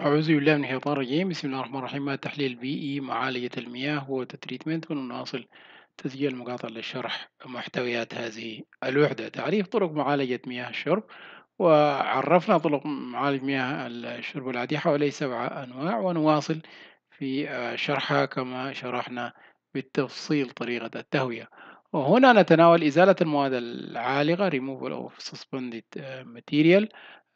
أعوذ بالله من الشيطان الرجيم بسم الله الرحمن الرحيم تحليل بيئي معالجة المياه وتريتمنت ونواصل تسجيل مقاطع لشرح محتويات هذه الوحدة تعريف طرق معالجة مياه الشرب وعرفنا طرق معالجة مياه الشرب العادية حوالي سبعة أنواع ونواصل في شرحها كما شرحنا بالتفصيل طريقة التهوية وهنا نتناول إزالة المواد العالقة removal of suspended material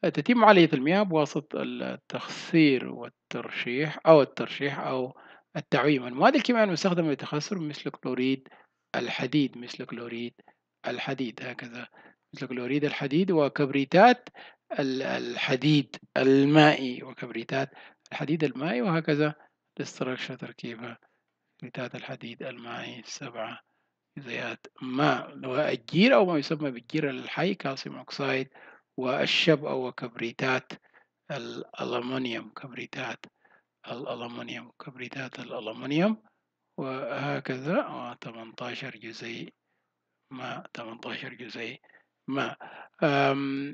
تتم عملية المياه بواسطة التخسير والترشيح أو الترشيح أو التعويم المواد الكيميائية المستخدمة للتخسر مثل كلوريد الحديد مثل كلوريد الحديد هكذا مثل كلوريد الحديد وكبريتات الحديد المائي وكبريتات الحديد المائي وهكذا الاستراكشر تركيبها كبريتات الحديد المائي سبعة جزيئات ماء الجير أو ما يسمى بالجير الحي كالسيوم أكسيد والشبع وكبريتات الألمنيوم كبريتات الألمنيوم كبريتات الألمنيوم وهكذا 18 آه، جزيء ما 18 جزيء ماء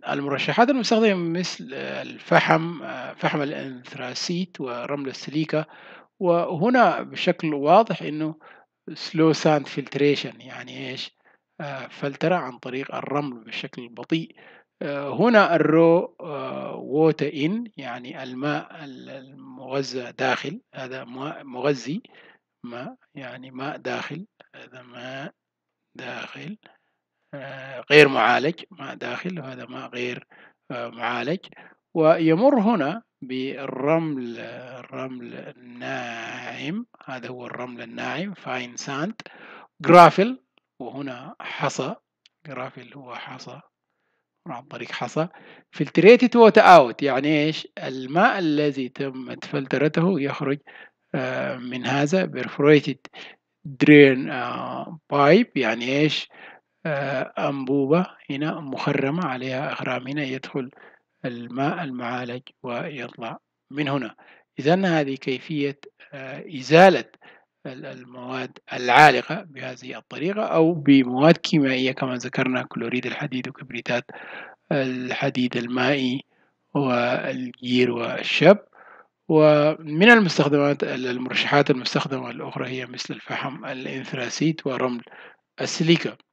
المرشحات المستخدمة مثل الفحم آه، فحم الانثراسيت ورمل السيليكا وهنا بشكل واضح انه سلو ساند فلتريشن يعني ايش آه، فلترة عن طريق الرمل بشكل بطيء آه، هنا الرو ووتر آه، إن يعني الماء المغذى داخل هذا ماء مغذي ماء يعني ماء داخل هذا ماء داخل آه، غير معالج ماء داخل وهذا ماء غير معالج ويمر هنا بالرمل الرمل الناعم هذا هو الرمل الناعم فاين ساند جرافل وهنا حصى جرافل هو حصى عن طريق حصى فلتريتد ووتر اوت يعني ايش الماء الذي تمت فلترته يخرج آه، من هذا بيرفوريتد درين بايب يعني ايش آه، أنبوبة هنا مخرمة عليها أخرام هنا يدخل الماء المعالج ويطلع من هنا إذا هذه كيفية آه، إزالة المواد العالقة بهذه الطريقة أو بمواد كيميائية كما ذكرنا كلوريد الحديد وكبريتات الحديد المائي والجير والشب ومن المستخدمات المرشحات المستخدمة الأخرى هي مثل الفحم الإنثراسيت ورمل السيليكا